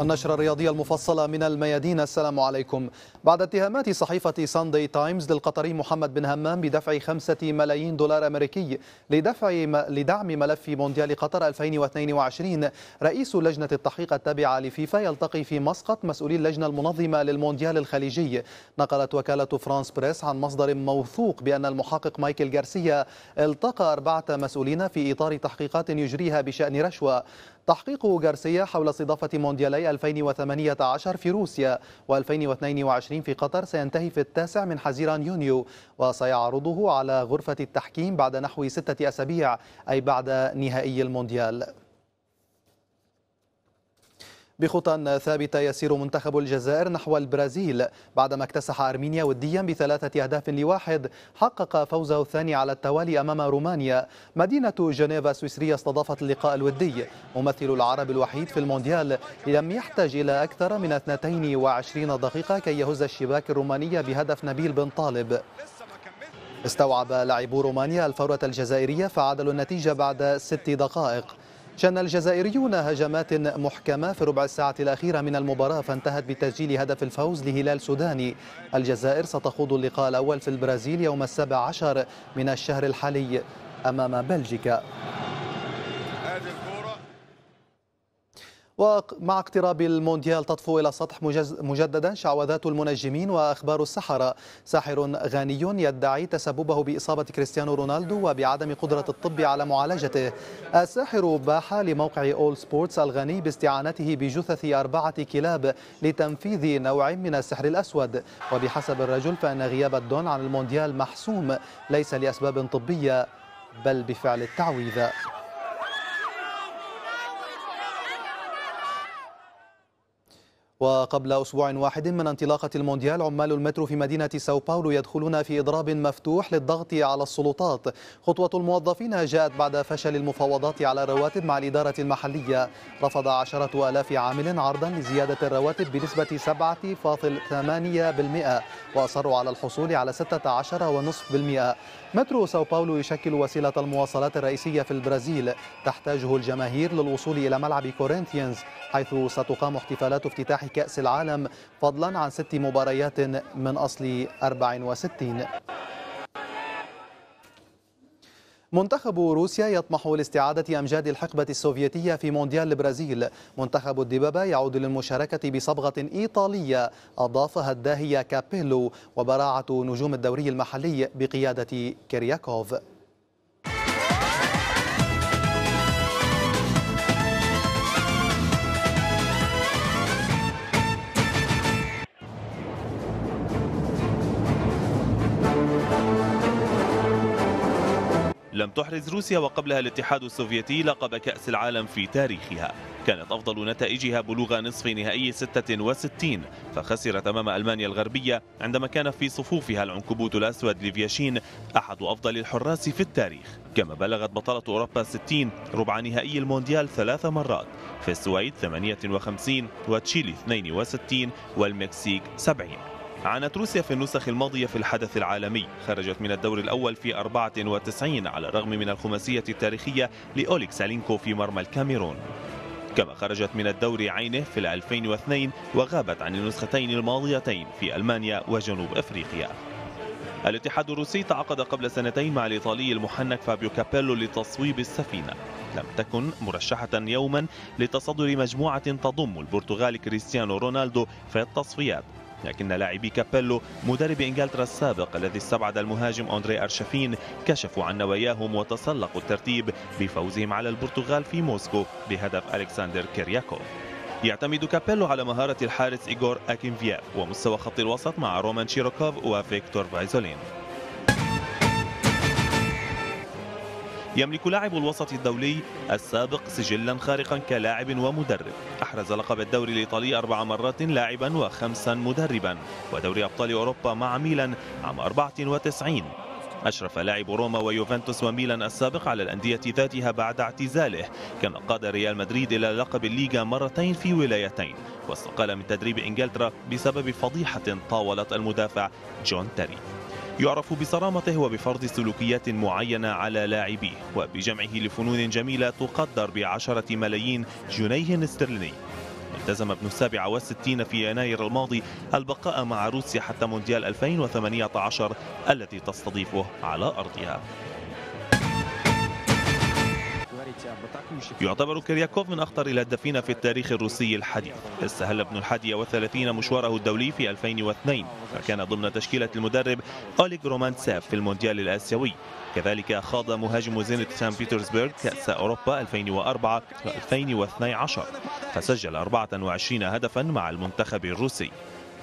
النشرة الرياضية المفصلة من الميادين السلام عليكم بعد اتهامات صحيفة ساندي تايمز للقطري محمد بن همام بدفع خمسة ملايين دولار أمريكي لدفع لدعم ملف مونديال قطر 2022 رئيس لجنة التحقيق التابعة لفيفا يلتقي في مسقط مسؤولي اللجنة المنظمة للمونديال الخليجي نقلت وكالة فرانس بريس عن مصدر موثوق بأن المحقق مايكل جارسيا التقى أربعة مسؤولين في إطار تحقيقات يجريها بشأن رشوة تحقيق غارسيا حول استضافة مونديالي 2018 في روسيا و2022 في قطر سينتهي في التاسع من حزيران يونيو وسيعرضه على غرفة التحكيم بعد نحو ستة أسابيع أي بعد نهائي المونديال بخطى ثابتة يسير منتخب الجزائر نحو البرازيل بعدما اكتسح أرمينيا وديا بثلاثة أهداف لواحد حقق فوزه الثاني على التوالي أمام رومانيا مدينة جنيف السويسرية استضافت اللقاء الودي ممثل العرب الوحيد في المونديال لم يحتاج إلى أكثر من 22 دقيقة كي يهز الشباك الرومانية بهدف نبيل بن طالب استوعب لاعبو رومانيا الفورة الجزائرية فعدلوا النتيجة بعد ست دقائق شن الجزائريون هجمات محكمة في ربع الساعة الأخيرة من المباراة فانتهت بتسجيل هدف الفوز لهلال سوداني الجزائر ستخوض اللقاء الأول في البرازيل يوم السابع عشر من الشهر الحالي أمام بلجيكا ومع اقتراب المونديال تطفو إلى السطح مجددا شعوذات المنجمين وأخبار السحرة ساحر غني يدعي تسببه بإصابة كريستيانو رونالدو وبعدم قدرة الطب على معالجته الساحر باح لموقع أول سبورتس الغني باستعانته بجثث أربعة كلاب لتنفيذ نوع من السحر الأسود وبحسب الرجل فإن غياب الدون عن المونديال محسوم ليس لأسباب طبية بل بفعل التعويذه وقبل أسبوع واحد من انطلاقة المونديال عمال المترو في مدينة ساو باولو يدخلون في إضراب مفتوح للضغط على السلطات خطوة الموظفين جاءت بعد فشل المفاوضات على الرواتب مع الإدارة المحلية رفض عشرة ألاف عامل عرضا لزيادة الرواتب بنسبة 7.8% وأصروا على الحصول على 16.5% مترو ساو باولو يشكل وسيلة المواصلات الرئيسية في البرازيل تحتاجه الجماهير للوصول إلى ملعب كورينثيانز حيث ستقام احتفالات افتتاح كأس العالم فضلا عن ست مباريات من أصل 64 منتخب روسيا يطمح لاستعادة أمجاد الحقبة السوفيتية في مونديال البرازيل منتخب الدبابة يعود للمشاركة بصبغة إيطالية أضافها الداهية كابيلو وبراعة نجوم الدوري المحلي بقيادة كرياكوف لم تحرز روسيا وقبلها الاتحاد السوفيتي لقب كأس العالم في تاريخها كانت أفضل نتائجها بلوغ نصف نهائي 66 فخسرت أمام ألمانيا الغربية عندما كان في صفوفها العنكبوت الأسود ليفياشين أحد أفضل الحراس في التاريخ كما بلغت بطلة أوروبا 60 ربع نهائي المونديال ثلاث مرات في السويد 58 وتشيلي 62 والمكسيك 70 عانت روسيا في النسخ الماضية في الحدث العالمي خرجت من الدور الأول في 94 على الرغم من الخماسية التاريخية لأوليك سالينكو في مرمى الكاميرون كما خرجت من الدور عينه في 2002 وغابت عن النسختين الماضيتين في ألمانيا وجنوب أفريقيا الاتحاد الروسي تعاقد قبل سنتين مع الإيطالي المحنك فابيو كابيلو لتصويب السفينة لم تكن مرشحة يوما لتصدر مجموعة تضم البرتغال كريستيانو رونالدو في التصفيات لكن لاعبي كابيلو مدرب انجلترا السابق الذي استبعد المهاجم أندري أرشفين كشفوا عن نواياهم وتسلقوا الترتيب بفوزهم على البرتغال في موسكو بهدف ألكسندر كيرياكوف يعتمد كابيلو على مهارة الحارس إيغور أكينفياف ومستوى خط الوسط مع رومان شيروكوف وفيكتور فايزولين يملك لاعب الوسط الدولي السابق سجلا خارقا كلاعب ومدرب أحرز لقب الدوري الإيطالي أربع مرات لاعبا وخمسا مدربا ودوري أبطال أوروبا مع ميلان عام 94 أشرف لاعب روما ويوفنتوس وميلان السابق على الأندية ذاتها بعد اعتزاله كما قاد ريال مدريد إلى لقب الليغا مرتين في ولايتين واستقال من تدريب إنجلترا بسبب فضيحة طاولت المدافع جون تيري يعرف بصرامته وبفرض سلوكيات معينة على لاعبيه وبجمعه لفنون جميلة تقدر بعشرة ملايين جنيه استرليني التزم ابن السابع والستين في يناير الماضي البقاء مع روسيا حتى مونديال 2018 التي تستضيفه على أرضها يعتبر كرياكوف من أخطر الهدافين في التاريخ الروسي الحديث استهل ابن الحادي وثلاثين مشواره الدولي في 2002 فكان ضمن تشكيلة المدرب أوليغ رومانتساف في المونديال الآسيوي كذلك خاض مهاجم زينت سان بيترسبيرغ كأس أوروبا 2004 و 2012 فسجل 24 هدفا مع المنتخب الروسي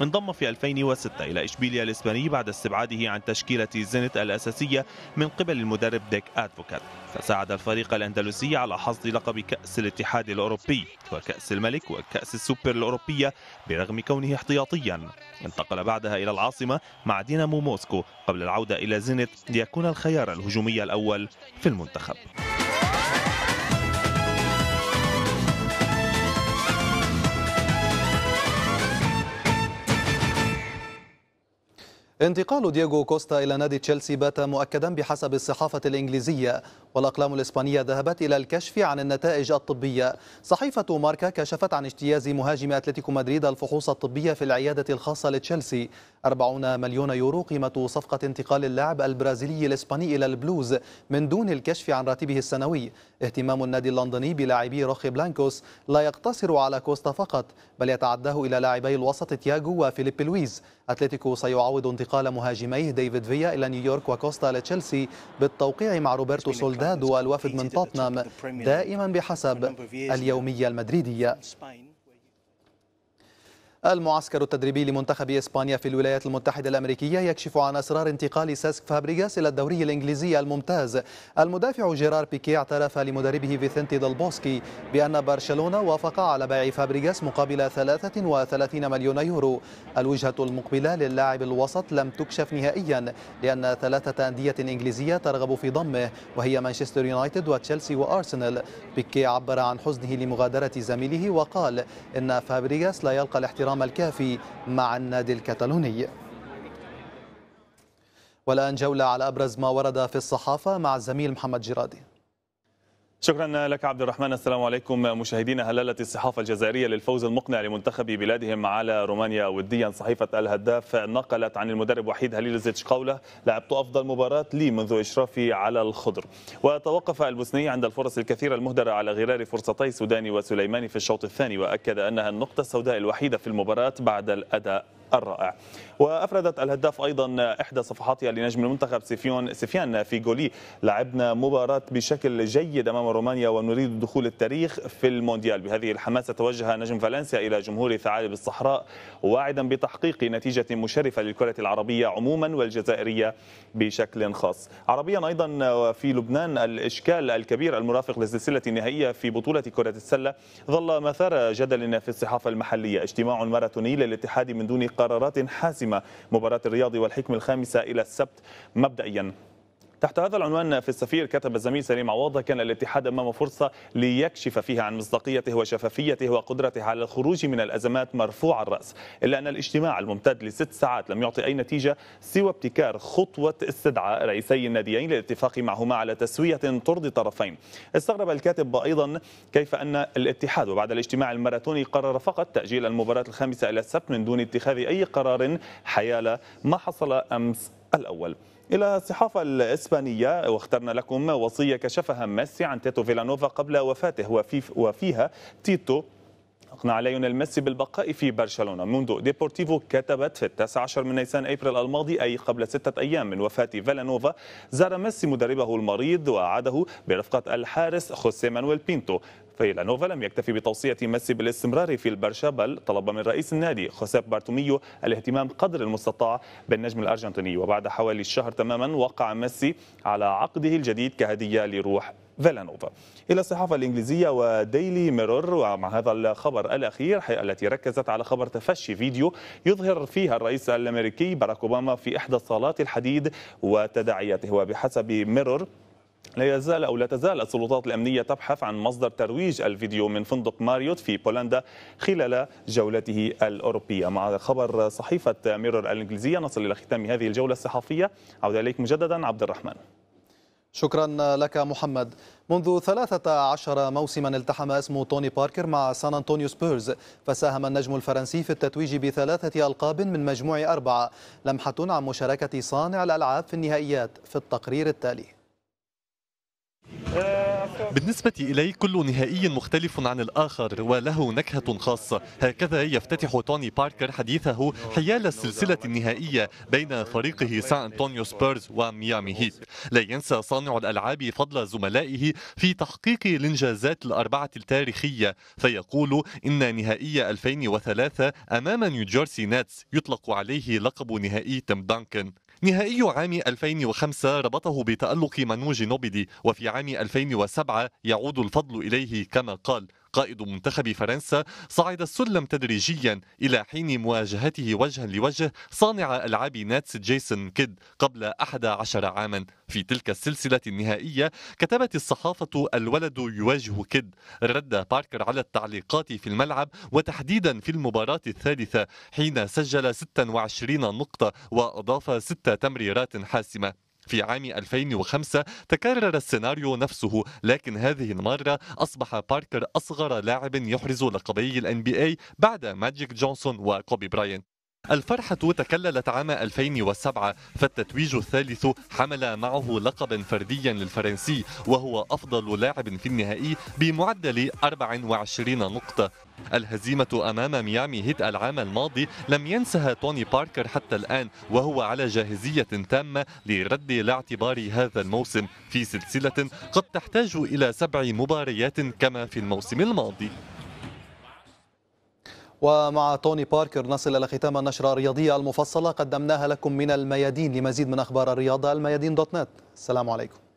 انضم في 2006 إلى إشبيليا الإسباني بعد استبعاده عن تشكيلة زينت الأساسية من قبل المدرب ديك أدفوكات فساعد الفريق الأندلسي على حصد لقب كأس الاتحاد الأوروبي وكأس الملك وكأس السوبر الأوروبية برغم كونه احتياطيا انتقل بعدها إلى العاصمة مع دينامو موسكو قبل العودة إلى زينت ليكون الخيار الهجومي الأول في المنتخب انتقال دييغو كوستا إلى نادي تشيلسي بات مؤكدا بحسب الصحافة الإنجليزية والأقلام الإسبانية ذهبت إلى الكشف عن النتائج الطبية صحيفة ماركا كشفت عن اجتياز مهاجم أتلتيكو مدريد الفحوص الطبية في العيادة الخاصة لتشيلسي 40 مليون يورو قيمة صفقة انتقال اللاعب البرازيلي الإسباني إلى البلوز من دون الكشف عن راتبه السنوي اهتمام النادي اللندني بلاعبي روخي بلانكوس لا يقتصر على كوستا فقط بل يتعداه إلى لاعبي الوسط تياغو وفيليب لويز أتلتيكو سيعوض انتقال مهاجميه ديفيد فيا إلى نيويورك وكوستا لتشيلسي بالتوقيع مع روبرتو سولدادو الوافد من توتنهام دائما بحسب اليومية المدريدية المعسكر التدريبي لمنتخب إسبانيا في الولايات المتحدة الأمريكية يكشف عن أسرار انتقال ساسك فابريغاس إلى الدوري الإنجليزي الممتاز المدافع جيرار بيكي اعترف لمدربه فيثنتي دالبوسكي بأن برشلونة وافق على بيع فابريغاس مقابل 33 مليون يورو الوجهة المقبلة للاعب الوسط لم تكشف نهائيا لأن ثلاثة أندية إنجليزية ترغب في ضمه وهي مانشستر يونايتد وتشيلسي وأرسنال بيكي عبر عن حزنه لمغادرة زميله وقال إن فابريغاس لا يلقى الاحترام الغرام الكافي مع النادي الكتالوني والآن جولة على أبرز ما ورد في الصحافة مع الزميل محمد جرادي شكرا لك عبد الرحمن السلام عليكم مشاهدينا هللت الصحافة الجزائرية للفوز المقنع لمنتخب بلادهم على رومانيا وديا صحيفة الهداف نقلت عن المدرب وحيد هليل زيتش قوله لعبت أفضل مباراة لي منذ إشرافي على الخضر وتوقف البوسني عند الفرص الكثيرة المهدرة على غرار فرصتي سوداني وسليماني في الشوط الثاني وأكد أنها النقطة السوداء الوحيدة في المباراة بعد الأداء الرائع وافردت الهداف ايضا احدى صفحاتها لنجم المنتخب سيفيون سفيان جولي لعبنا مباراه بشكل جيد امام رومانيا ونريد دخول التاريخ في المونديال بهذه الحماسه توجه نجم فالنسيا الى جمهور ثعالب الصحراء واعدا بتحقيق نتيجه مشرفه للكره العربيه عموما والجزائريه بشكل خاص عربيا ايضا في لبنان الاشكال الكبير المرافق للسلسله النهائيه في بطوله كره السله ظل مثار جدل في الصحافه المحليه اجتماع ماراثوني للاتحاد من دون قرارات حاسمه مباراة الرياضي والحكم الخامسة إلى السبت مبدئيا تحت هذا العنوان في السفير كتب الزميل سليم عوضه كان الاتحاد أمام فرصة ليكشف فيها عن مصداقيته وشفافيته وقدرته على الخروج من الأزمات مرفوع الرأس إلا أن الاجتماع الممتد لست ساعات لم يعطي أي نتيجة سوى ابتكار خطوة استدعاء رئيسي الناديين للاتفاق معهما على تسوية ترضي الطرفين استغرب الكاتب أيضا كيف أن الاتحاد وبعد الاجتماع الماراثوني قرر فقط تأجيل المباراة الخامسة إلى السبت من دون اتخاذ أي قرار حيال ما حصل أمس الأول إلى الصحافة الإسبانية واخترنا لكم وصية كشفها ميسي عن تيتو فيلانوفا قبل وفاته وفي وفيها تيتو أقنع ليونيل ميسي بالبقاء في برشلونة منذ ديبورتيفو كتبت في التاسع عشر من نيسان أبريل الماضي أي قبل ستة أيام من وفاة فيلانوفا زار ميسي مدربه المريض وعاده برفقة الحارس خوسيه مانويل بينتو فيلانوفا لم يكتفي بتوصية ميسي بالاستمرار في البرشا بل طلب من رئيس النادي خوسيه بارتوميو الاهتمام قدر المستطاع بالنجم الأرجنتيني وبعد حوالي الشهر تماما وقع ميسي على عقده الجديد كهدية لروح فيلانوفا إلى الصحافة الإنجليزية وديلي ميرور ومع هذا الخبر الأخير التي ركزت على خبر تفشي فيديو يظهر فيها الرئيس الأمريكي باراك أوباما في إحدى صالات الحديد وتداعياته وبحسب ميرور لا يزال أو لا تزال السلطات الأمنية تبحث عن مصدر ترويج الفيديو من فندق ماريوت في بولندا خلال جولته الأوروبية مع خبر صحيفة ميرور الإنجليزية نصل إلى ختام هذه الجولة الصحفية عودة إليك مجددا عبد الرحمن شكرا لك محمد منذ 13 موسما التحم اسم توني باركر مع سان أنطونيو سبيرز فساهم النجم الفرنسي في التتويج بثلاثة ألقاب من مجموع أربعة لمحة عن مشاركة صانع الألعاب في النهائيات في التقرير التالي بالنسبة إلي كل نهائي مختلف عن الآخر وله نكهة خاصة هكذا يفتتح توني باركر حديثه حيال السلسلة النهائية بين فريقه سان أنطونيو سبيرز وميامي هيت لا ينسى صانع الألعاب فضل زملائه في تحقيق الإنجازات الأربعة التاريخية فيقول إن نهائي 2003 أمام نيوجيرسي ناتس يطلق عليه لقب نهائي تيم دانكن نهائي عام 2005 ربطه بتألق مانو جينوبيدي وفي عام 2007 يعود الفضل إليه كما قال قائد منتخب فرنسا صعد السلم تدريجيا إلى حين مواجهته وجها لوجه صانع ألعاب ناتس جيسون كيد قبل 11 عاما في تلك السلسلة النهائية كتبت الصحافة الولد يواجه كيد رد باركر على التعليقات في الملعب وتحديدا في المباراة الثالثة حين سجل 26 نقطة وأضاف ست تمريرات حاسمة في عام 2005 تكرر السيناريو نفسه لكن هذه المرة أصبح باركر أصغر لاعب يحرز لقبي الـ NBA بعد ماجيك جونسون وكوبي براين الفرحة تكللت عام 2007 فالتتويج الثالث حمل معه لقبا فرديا للفرنسي وهو أفضل لاعب في النهائي بمعدل 24 نقطة الهزيمة أمام ميامي هيت العام الماضي لم ينسها توني باركر حتى الآن وهو على جاهزية تامة لرد الاعتبار هذا الموسم في سلسلة قد تحتاج إلى سبع مباريات كما في الموسم الماضي ومع توني باركر نصل إلى ختام النشرة الرياضية المفصلة قدمناها لكم من الميادين لمزيد من أخبار الرياضة الميادين دوت نت السلام عليكم